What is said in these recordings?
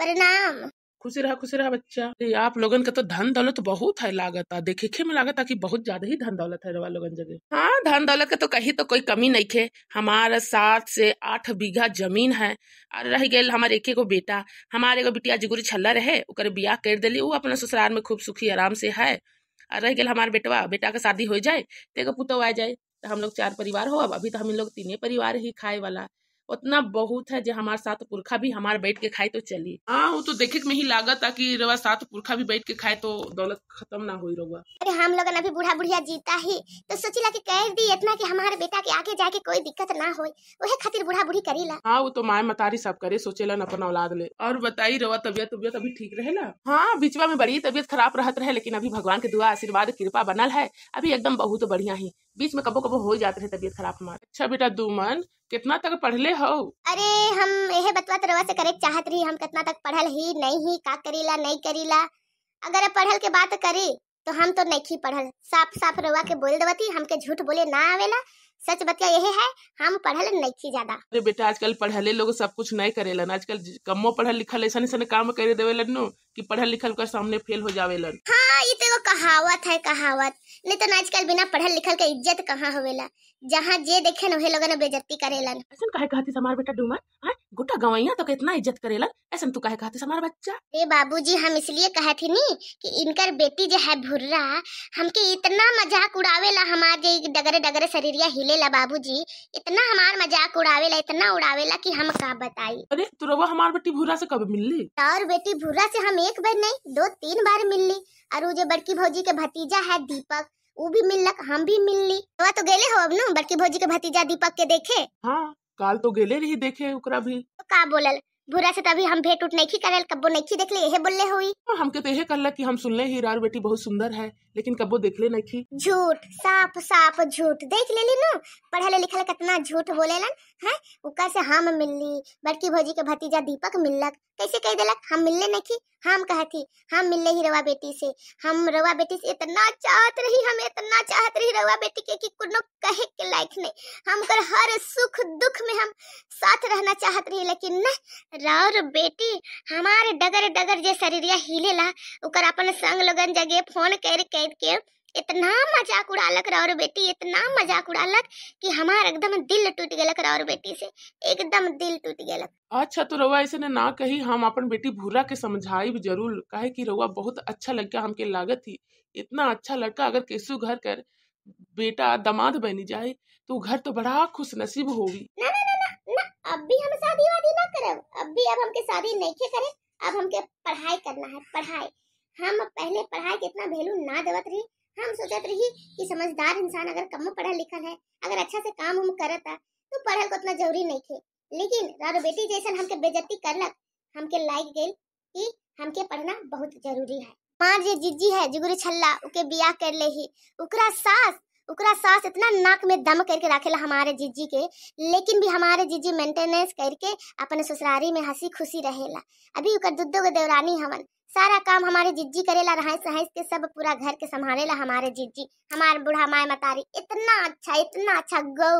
प्रणाम खुशी रहा खुशी रहा बच्चा आप लोगन का तो धन दौलत बहुत है लागत देखे खे में लागत कि बहुत ज्यादा ही धन दौलत है लोगन जगह हाँ धन दौलत का तो कहीं तो कोई कमी नहीं खे हमारे सात से आठ बीघा जमीन है और रह गए हमारे एक एगो बेटा हमारे एगो बिटिया जिगुरी छल्ला रहे उकर ब्याह कर दिली वो अपने ससुराल में खूब सुखी आराम से है और रह गए हमारे बेटवा बेटा का शादी हो जाए तो पुतो आ जाए तो हम लोग चार परिवार हो अब अभी तो हम लोग तीने परिवार ही खाए वाला उतना बहुत है जो हमारे साथ पुरखा भी हमारे बैठ के खाए तो चली हाँ वो तो देखे में ही लागत था कि रवा साथ पुरखा भी बैठ के खाए तो दौलत खत्म ना हुई रवा अरे हम लोग अभी बूढ़ा बुढ़िया जीता ही तो सोची ला की कह दी इतना की हमारे बेटा के आगे जाके कोई दिक्कत ना हो वही खातिर बूढ़ा बूढ़ी करी ला हाँ वो तो माए मतारी सब करे सोचे न अपना औलाद ले और बताई रवा तबियत तबियत अभी ठीक रहे ना हाँ बीचवा में बड़ी तबियत खराब रहत रहे लेकिन अभी भगवान के दुआ आशीर्वाद कृपा बनल है अभी एकदम बहुत बढ़िया ही बीच में कबो कबो हो जाते थे तबीयत खराब हमारे अच्छा बेटा दुमन कितना तक पढ़ ले हो अरे हम यह बतवा तरवा तो से करे चाहत रही हम कितना तक पढ़ल ही नहीं ही का करीला नहीं करीला अगर पढ़ल के बात करी तो हम तो नहीं पढ़ल साफ साफ रवा के बोल देवती हमके झूठ बोले ना आवेला सच बतिया यही है हम पढ़ल नहीं ज्यादा अरे बेटा आजकल पढ़ले लोग सब कुछ नहीं करेला आजकल कमो पढ़ल लिखल ऐसा ऐसा काम करे देवेलन नु की पढ़ल लिखल कर सामने फेल हो जावेलन हाँ ये तो कहावत है कहावत नहीं तो आजकल बिना पढ़ल लिखल के इज्जत कहाँ होवेला जहाँ जे देखे न उहे लोगन करेलन ऐसन बेटा डूमर गोटा गवैया तो कितना इज्जत करेला ऐसे तू कहे कहते हमारा बच्चा ए बाबूजी हम इसलिए कहे थे नी कि इनकर बेटी जो है भुर्रा हमके इतना मजाक उड़ावेला हमार जे डगरे डगरे शरीरिया हिलेला बाबूजी इतना हमार मजाक उड़ावेला इतना उड़ावेला की हम का बताई अरे तू रवा हमार बेटी भुर्रा से कब मिलली और बेटी भुर्रा से हम एक बार नहीं दो तीन बार मिलली और वो जो बड़की भौजी के भतीजा है दीपक वो भी मिललक हम भी मिलली तो गेले हो अब न बड़की भौजी के भतीजा दीपक के देखे हाँ काल तो गेले नहीं देखे ओकरा भी तो का बोलल बुरा से तभी हम भेंट उठ नहीं करल कब्बो नहीं देख ले यह हुई तो हमके तो यही कर ला की हम सुन ले हीरार बेटी बहुत सुंदर है लेकिन कब्बो देख ले नहीं झूठ साफ साफ झूठ देख ले नो पढ़ले लिखल कितना झूठ बोलेलन है ऊपर से हाँ हम मिलली बड़की भौजी के भतीजा दीपक मिललक कैसे कह दिलक हम मिलले नहीं थी हाँ हम कहा थी हाँ हम मिलले ही रवा बेटी से हम रवा बेटी से इतना चाहत रही हम इतना चाहत रही रवा बेटी के कि कुनो कहे के लायक नहीं हम कर हर सुख दुख में हम साथ रहना चाहत रही लेकिन न राउर बेटी हमारे डगर डगर जे शरीरिया ला ओकर अपन संग लोगन जगे फोन कर कर के इतना मजाक उड़ालक राउर बेटी इतना मजाक उड़ालक कि हमार एकदम दिल टूट गलक राउर बेटी से एकदम दिल टूट गलक अच्छा तो रउआ ऐसे ना कही हम अपन बेटी भूरा के समझाई भी जरूर कहे कि रउआ बहुत अच्छा लड़का हमके लागत ही इतना अच्छा लड़का अगर केसु घर कर बेटा दामाद बनी जाए तो घर तो बड़ा खुश नसीब होगी ना ना ना ना, ना अब भी हम शादी भी अब हमके शादी नहीं के करे अब हमके पढ़ाई करना है पढ़ाई हम पहले पढ़ाई के इतना वैल्यू ना देवत रही हम सोचत रही कि समझदार इंसान अगर कम पढ़ा लिखल है अगर अच्छा से काम हम करता तो पढ़ल को उतना जरूरी नहीं थे लेकिन रारो बेटी जैसा हमके बेजती करलक हमके लाइक गेल कि हमके पढ़ना बहुत जरूरी है माँ जे जिज्जी है जिगुरी छल्ला उके बियाह कर ले ही उकरा सास ओकरा सास इतना नाक में दम करके रखेला हमारे जीजी के लेकिन भी हमारे जीजी मेंटेनेंस करके अपने ससुरारी में हंसी खुशी रहेला अभी ओकर दुद्दो के देवरानी हवन सारा काम हमारे जिज्जी करेला रहाइस सहाइस के सब पूरा घर के संभाले ला हमारे जिज्जी हमारे बूढ़ा माए मतारी इतना अच्छा इतना अच्छा गौ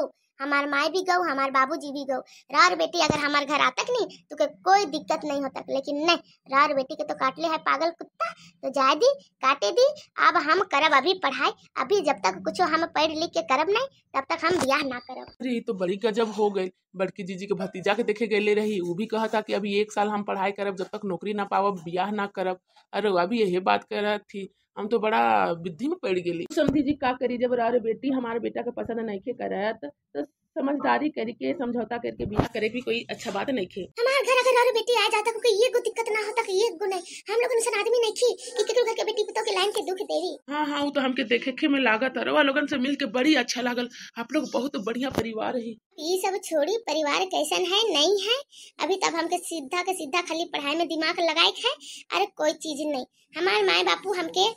हमार माय भी गौ हमार जी भी गौ रार बेटी अगर हमार घर आतक नहीं तो के कोई दिक्कत नहीं होता लेकिन नहीं रार बेटी के तो काटले है पागल कुत्ता तो जाए दी काटे दी अब हम करब अभी पढ़ाई अभी जब तक कुछ हम पढ़ लिख के करब नहीं तब तक हम ब्याह ना करब अरे तो बड़ी गजब हो गई बड़की जीजी के भतीजा के देखे गए रही वो भी कहा था कि अभी एक साल हम पढ़ाई करब जब तक नौकरी ना पाव ब्याह ना करब अरे अभी यही बात कर रही थी हम तो बड़ा बुद्धि में पड़ गए तो समझी जी का करी जब अरे बेटी हमारे बेटा का पसंद नहीं खे कर तो समझदारी करके समझौता करके बिना करे भी कोई अच्छा बात नहीं खे हमारे घर अगर अरे बेटी आ जाता तो क्योंकि ये गो दिक्कत ना होता ये गुण है हम लोग अनुसार आदमी नहीं थी कि केकरो घर के बेटी पुतो के लाइन के दुख देवी हां हां वो तो हमके देखे के में लागत और वो लोगन से मिल के बड़ी अच्छा लागल आप लोग बहुत बढ़िया परिवार है ये सब छोड़ी परिवार कैसन है नहीं है अभी तब हमके सीधा के सीधा खाली पढ़ाई में दिमाग लगाए है अरे कोई चीज नहीं हमारे माए बापू हमके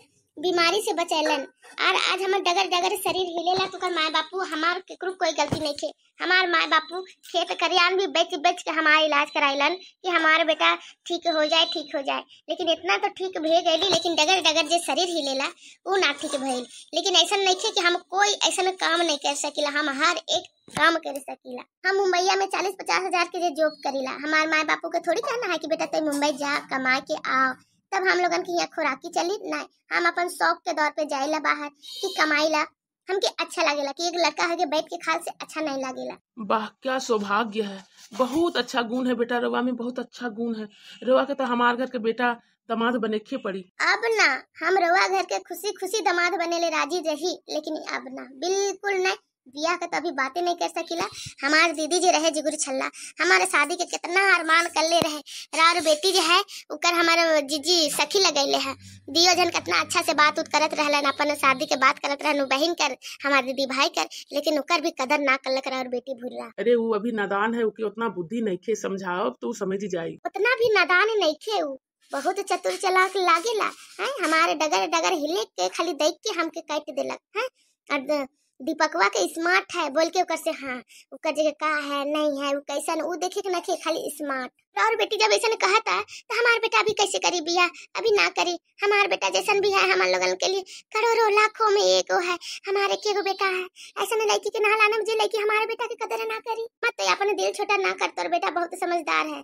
बीमारी से बचेलन और आज हमार डगर डगर शरीर हिलेला तो माय बापू हमार केकरो कोई गलती नहीं थे हमार माए बापू खेत करियान भी बेच बेच के हमार इलाज कराइलन कि हमार बेटा ठीक हो जाए ठीक हो जाए लेकिन इतना तो ठीक भे गई लेकिन डगर डगर जो शरीर हिलेला वो ना ठीक भइल लेकिन ऐसा नहीं थे कि हम कोई ऐसा काम नहीं कर सकिला हम हर एक काम कर सकीला हम मुंबईया में चालीस पचास हजार के जॉब करीला हमार माए बापू के थोड़ी कहना है कि बेटा तुम मुंबई जा कमा के आओ तब हम लोगन के यहाँ खुराकी चली ना हम अपन शौक के दौर पे जाइला बाहर की कमाई ला हमके अच्छा लागेला कि एक लड़का है बैठ के खाल से अच्छा नहीं लागेला वाह क्या सौभाग्य है बहुत अच्छा गुण है बेटा रवा में बहुत अच्छा गुण है रवा के तो हमारे घर के बेटा दमाद बने के पड़ी अब ना हम रवा घर के खुशी खुशी दमाद बने ले राजी रही लेकिन अब ना बिल्कुल नहीं बिया का तो अभी बातें नहीं कर सकीला हमारे दीदी जी रहे जिगुर छल्ला हमारे शादी के कितना अरमान कर ले रहे रार बेटी जो है उकर हमारे जीजी सखी लगैले है दियो जन कितना अच्छा से बात उत करत रहलन अपन शादी के बात करत रहन बहन कर हमारे दीदी भाई कर लेकिन उकर भी कदर ना कर लग रार बेटी भूल रहा अरे वो अभी नादान है उकी उतना बुद्धि नहीं खे समझाओ तो समझ ही जाई उतना भी नादान नहीं खे वो बहुत चतुर चलाक लागेला हैं हमारे डगर डगर हिले के खाली देख के हमके काट देलक है दीपकवा के स्मार्ट है बोल के ऊपर से हाँ ऊपर जगह का है नहीं है वो कैसन वो देखे के नखे खाली स्मार्ट तो और बेटी जब ऐसा कहा था तो हमारे बेटा अभी कैसे करी बिया अभी ना करी हमारे बेटा जैसा भी है हमारे लोगन के लिए करोड़ों लाखों में एक वो है हमारे के बेटा है ऐसा ना लड़की के नहा लाना मुझे लड़की हमारे बेटा की कदर ना करी मत तो अपने दिल छोटा ना कर तो बेटा बहुत समझदार है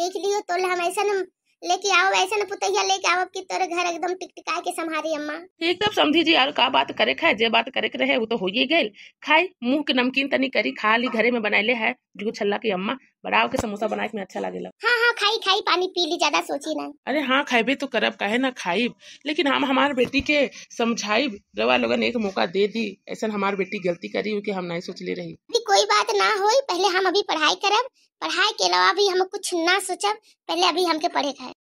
देख लियो तो हम ऐसा लेके आओ ऐसे ना पुतिया लेके आओ आपकी तोरे घर एकदम टिकटिका के संभारी अम्मा ठीक एकदम समझी जी यार का बात करे खाए जे बात करे के रहे वो तो हो ही गए खाई मुंह के नमकीन तनी करी खा ली घरे में बनाए ले है जो छल्ला की अम्मा बड़ा के समोसा बनाए में अच्छा लागेला हाँ हाँ खाई खाई पानी पी ली ज्यादा सोची ना अरे हाँ खाएबे तो करब कहे ना खाई लेकिन हम हमारे बेटी के समझाई रवा लोगन एक मौका दे दी ऐसा हमारे बेटी गलती करी कि हम नहीं सोच ले रही कोई बात ना हो पहले हम अभी पढ़ाई करब पढ़ाई के अलावा भी हम कुछ ना सोचब पहले अभी हमके पढ़े खाए